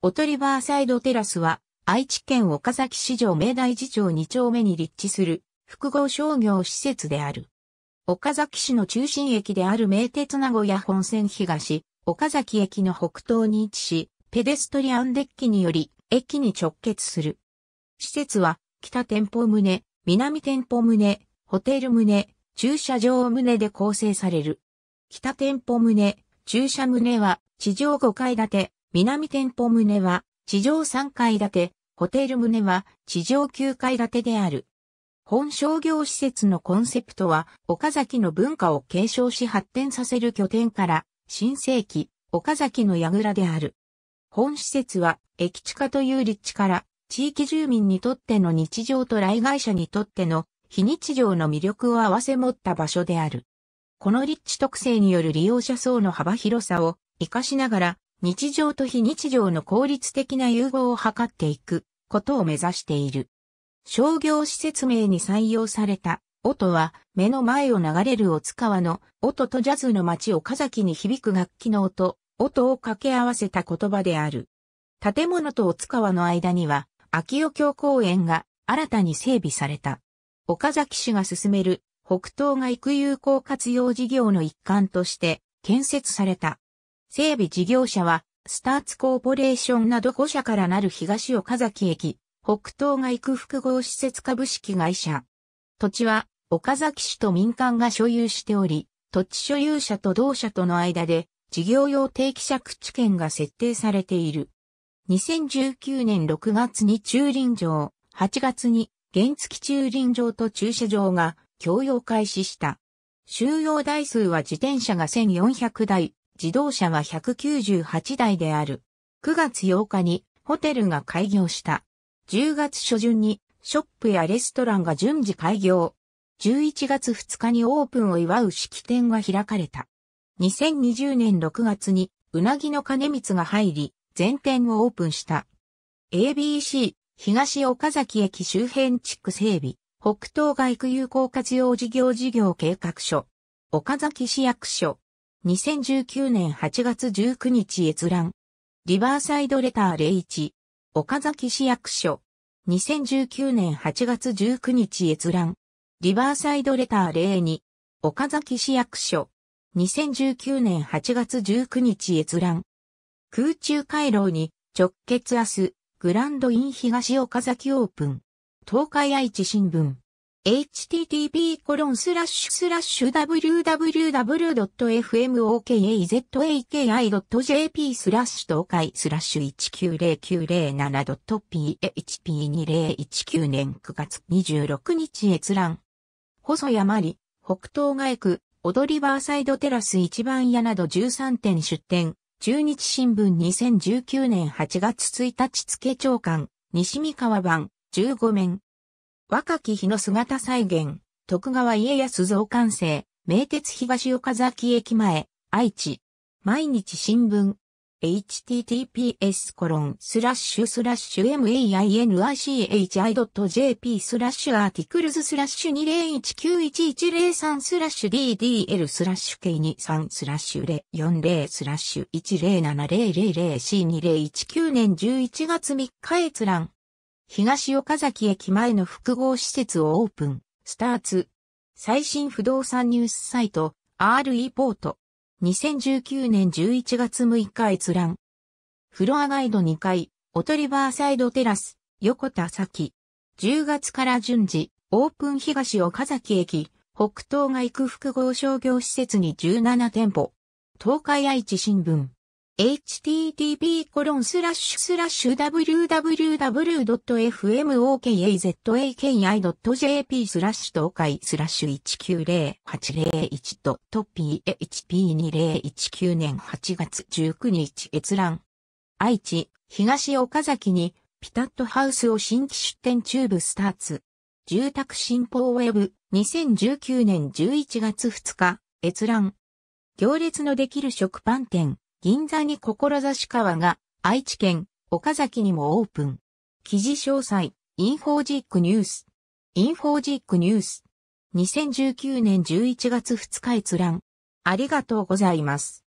オトリバーサイドテラスは、愛知県岡崎市場明大寺町2丁目に立地する複合商業施設である。岡崎市の中心駅である名鉄名古屋本線東、岡崎駅の北東に位置し、ペデストリアンデッキにより、駅に直結する。施設は、北店舗棟、南店舗棟、ホテル棟、駐車場棟で構成される。北店舗棟、駐車棟は、地上5階建て、南店舗棟は地上3階建て、ホテル棟は地上9階建てである。本商業施設のコンセプトは、岡崎の文化を継承し発展させる拠点から、新世紀、岡崎の櫓である。本施設は、駅地下という立地から、地域住民にとっての日常と来外者にとっての非日常の魅力を合わせ持った場所である。この立地特性による利用者層の幅広さを活かしながら、日常と非日常の効率的な融合を図っていくことを目指している。商業施設名に採用された、音は目の前を流れる大津川の音とジャズの街岡崎に響く楽器の音、音を掛け合わせた言葉である。建物と大津川の間には、秋代京公園が新たに整備された。岡崎市が進める北東が育有効活用事業の一環として建設された。整備事業者は、スターツコーポレーションなど5社からなる東岡崎駅、北東行く複合施設株式会社。土地は、岡崎市と民間が所有しており、土地所有者と同社との間で、事業用定期借地権が設定されている。2019年6月に駐輪場、8月に原付駐輪場と駐車場が共用開始した。収容台数は自転車が1400台、自動車は198台である。9月8日にホテルが開業した。10月初旬にショップやレストランが順次開業。11月2日にオープンを祝う式典が開かれた。2020年6月にうなぎの金光が入り、全店をオープンした。ABC 東岡崎駅周辺地区整備、北東外区有効活用事業事業計画書、岡崎市役所。2019年8月19日閲覧。リバーサイドレター01。岡崎市役所。2019年8月19日閲覧。リバーサイドレター02。岡崎市役所。2019年8月19日閲覧。空中回廊に直結明日、グランドイン東岡崎オープン。東海愛知新聞。http://www.fmokazaki.jp スラッシュ東海スラッシュ1 9 0 9 0 7 p h p 2 0 1 9年9月26日閲覧。細山里、北東外区、踊りバーサイドテラス一番屋など13店出店。中日新聞2019年8月1日付長官、西三河版、15面。若き日の姿再現、徳川家康増刊生、名鉄東岡崎駅前、愛知。毎日新聞。https コロンスラッシュスラッシュ mainichi.jp スラッシュアーティクルズスラッシュ20191103スラッシュ ddl スラッシュ k23 スラッシュ040スラッシュ10700042019年11月3日閲覧東岡崎駅前の複合施設をオープン、スターツ。最新不動産ニュースサイト、RE ポート。2019年11月6日閲覧。フロアガイド2階、オトリバーサイドテラス、横田先。10月から順次、オープン東岡崎駅、北東が行く複合商業施設に17店舗。東海愛知新聞。http://www.fmokazaki.jp スラッシュ東海スラッシュ 190801.php2019 年8月19日閲覧。愛知、東岡崎にピタットハウスを新規出店中部スターツ。住宅新報ウェブ2019年11月2日閲覧。行列のできる食パン店。銀座に志川が愛知県岡崎にもオープン。記事詳細、インフォージックニュース。インフォージックニュース。2019年11月2日閲覧。ありがとうございます。